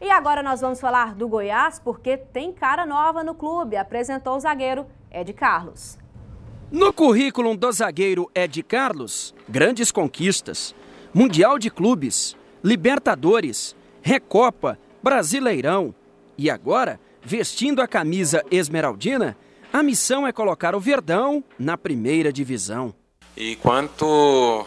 E agora nós vamos falar do Goiás porque tem cara nova no clube, apresentou o zagueiro Ed Carlos. No currículo do zagueiro Ed Carlos, grandes conquistas: Mundial de Clubes, Libertadores, Recopa, Brasileirão. E agora, vestindo a camisa esmeraldina, a missão é colocar o Verdão na primeira divisão. E quanto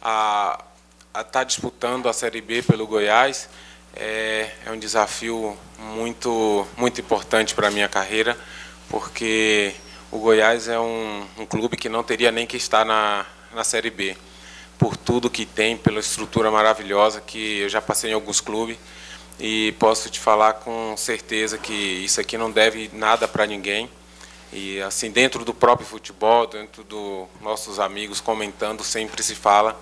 a estar tá disputando a Série B pelo Goiás, é, é um desafio muito, muito importante para a minha carreira, porque o Goiás é um, um, clube que não teria nem que estar na, na Série B, por tudo que tem, pela estrutura maravilhosa que eu já passei em alguns clubes, e posso te falar com certeza que isso aqui não deve nada para ninguém. E assim, dentro do próprio futebol, dentro dos nossos amigos comentando, sempre se fala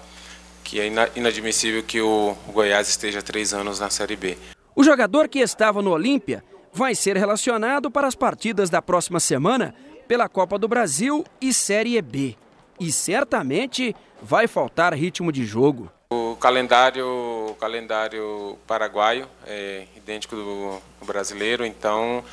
que é inadmissível que o Goiás esteja três anos na Série B. O jogador que estava no Olímpia vai ser relacionado para as partidas da próxima semana pela Copa do Brasil e Série B. E certamente vai faltar ritmo de jogo. O calendário, o calendário paraguaio é idêntico do brasileiro, então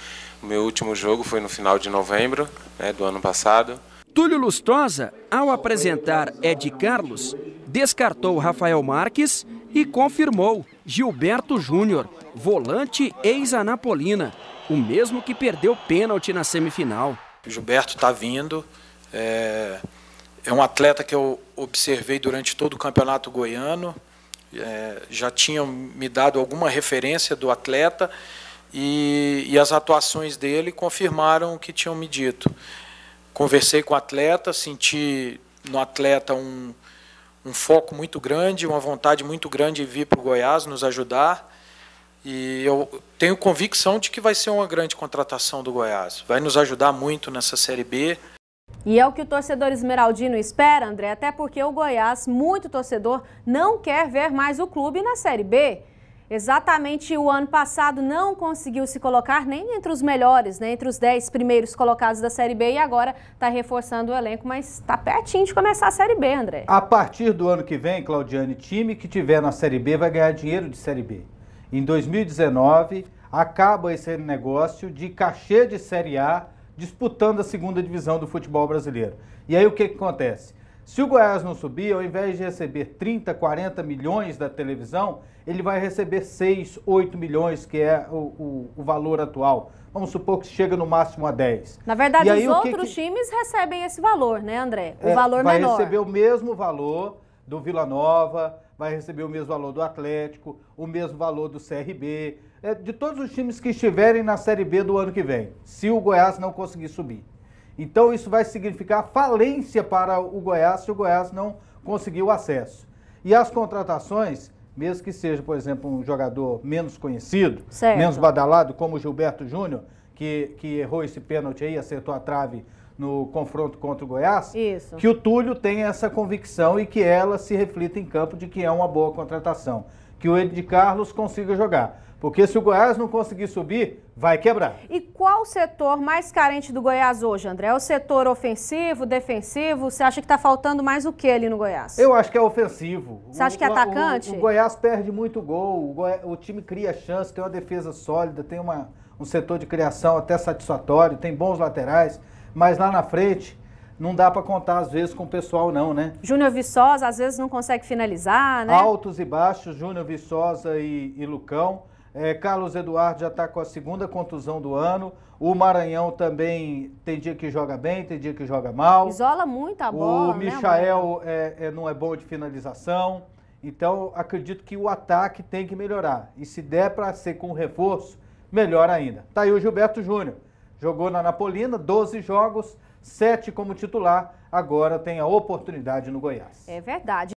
o meu último jogo foi no final de novembro né, do ano passado. Túlio Lustosa, ao apresentar Ed Carlos, descartou Rafael Marques e confirmou Gilberto Júnior, volante ex-Anapolina, o mesmo que perdeu pênalti na semifinal. Gilberto está vindo, é, é, um atleta que eu observei durante todo o campeonato goiano, é, já tinham me dado alguma referência do atleta e, e as atuações dele confirmaram o que tinham me dito. Conversei com o atleta, senti no atleta um um foco muito grande, uma vontade muito grande de vir para o Goiás nos ajudar. E eu tenho convicção de que vai ser uma grande contratação do Goiás. Vai nos ajudar muito nessa Série B. E é o que o torcedor esmeraldino espera, André, até porque o Goiás, muito torcedor, não quer ver mais o clube na Série B. Exatamente o ano passado não conseguiu se colocar nem entre os melhores, nem né, entre os 10 primeiros colocados da Série B e agora está reforçando o elenco, mas está pertinho de começar a Série B, André. A partir do ano que vem, Claudiane, time que tiver na Série B vai ganhar dinheiro de Série B. Em 2019, acaba esse negócio de cachê de Série A disputando a segunda divisão do futebol brasileiro. E aí o que, que acontece? Se o Goiás não subir, ao invés de receber 30, 40 milhões da televisão, ele vai receber 6, 8 milhões, que é o, o, o valor atual. Vamos supor que chega no máximo a 10. Na verdade, aí, os outros que... times recebem esse valor, né, André? O é, valor vai menor. Vai receber o mesmo valor do Vila Nova, vai receber o mesmo valor do Atlético, o mesmo valor do CRB, é, de todos os times que estiverem na Série B do ano que vem, se o Goiás não conseguir subir. Então isso vai significar falência para o Goiás se o Goiás não conseguir o acesso. E as contratações, mesmo que seja, por exemplo, um jogador menos conhecido, certo. menos badalado, como o Gilberto Júnior, que, que errou esse pênalti aí, acertou a trave no confronto contra o Goiás, Isso. que o Túlio tenha essa convicção e que ela se reflita em campo de que é uma boa contratação. Que o Ed Carlos consiga jogar. Porque se o Goiás não conseguir subir, vai quebrar. E qual o setor mais carente do Goiás hoje, André? É o setor ofensivo, defensivo? Você acha que está faltando mais o que ali no Goiás? Eu acho que é ofensivo. Você o, acha que é atacante? O, o, Goiás perde muito gol, o, o time cria chance, tem uma defesa sólida, tem uma, um setor de criação até satisfatório, tem bons laterais, mas lá na frente não dá para contar às vezes com o pessoal não, né? Júnior Viçosa às vezes não consegue finalizar, né? Altos e baixos, Júnior Viçosa e, e Lucão. É, Carlos Eduardo já está com a segunda contusão do ano. O Maranhão também tem dia que joga bem, tem dia que joga mal. Isola muito a bola. Né, o Michael né, é, é, não é bom de finalização. Então, acredito que o ataque tem que melhorar. E se der para ser com reforço, melhor ainda. Está aí o Gilberto Júnior. Jogou na Napolina, 12 jogos, 7 como titular. Agora tem a oportunidade no Goiás. É verdade.